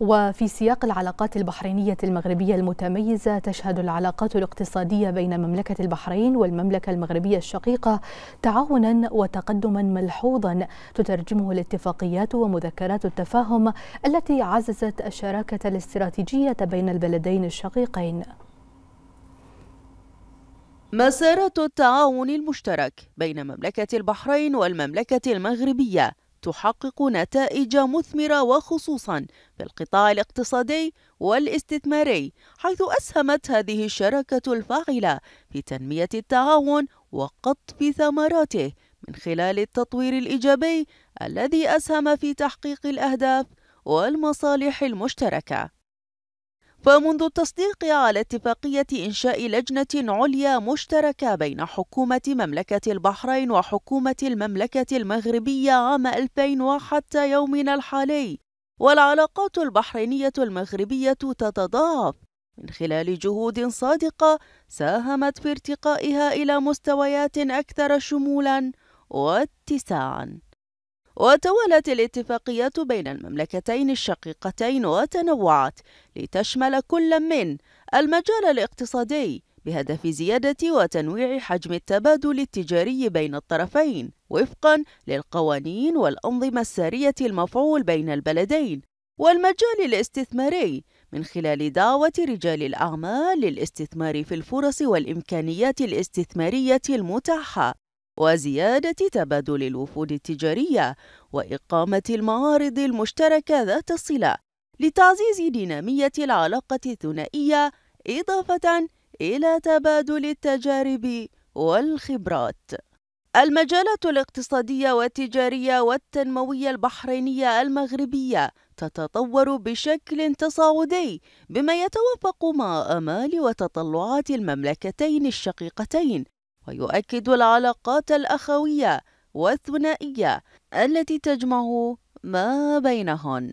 وفي سياق العلاقات البحرينية المغربية المتميزة تشهد العلاقات الاقتصادية بين مملكة البحرين والمملكة المغربية الشقيقة تعاونا وتقدما ملحوظا تترجمه الاتفاقيات ومذكرات التفاهم التي عززت الشراكة الاستراتيجية بين البلدين الشقيقين مسارات التعاون المشترك بين مملكة البحرين والمملكة المغربية تحقق نتائج مثمرة وخصوصا في القطاع الاقتصادي والاستثماري حيث أسهمت هذه الشراكة الفاعلة في تنمية التعاون وقطف ثمراته من خلال التطوير الإيجابي الذي أسهم في تحقيق الأهداف والمصالح المشتركة فمنذ التصديق على اتفاقية إنشاء لجنة عليا مشتركة بين حكومة مملكة البحرين وحكومة المملكة المغربية عام 2000 وحتى يومنا الحالي والعلاقات البحرينية المغربية تتضاعف من خلال جهود صادقة ساهمت في ارتقائها إلى مستويات أكثر شمولاً واتساعاً وتوالت الاتفاقيات بين المملكتين الشقيقتين وتنوعت لتشمل كل من المجال الاقتصادي بهدف زيادة وتنويع حجم التبادل التجاري بين الطرفين وفقا للقوانين والأنظمة السارية المفعول بين البلدين والمجال الاستثماري من خلال دعوة رجال الأعمال للاستثمار في الفرص والإمكانيات الاستثمارية المتاحة وزيادة تبادل الوفود التجارية وإقامة المعارض المشتركة ذات الصلة لتعزيز دينامية العلاقة الثنائية إضافة إلى تبادل التجارب والخبرات. المجالات الاقتصادية والتجارية والتنموية البحرينية المغربية تتطور بشكل تصاعدي بما يتوافق مع آمال وتطلعات المملكتين الشقيقتين ويؤكد العلاقات الأخوية والثنائية التي تجمع ما بينهن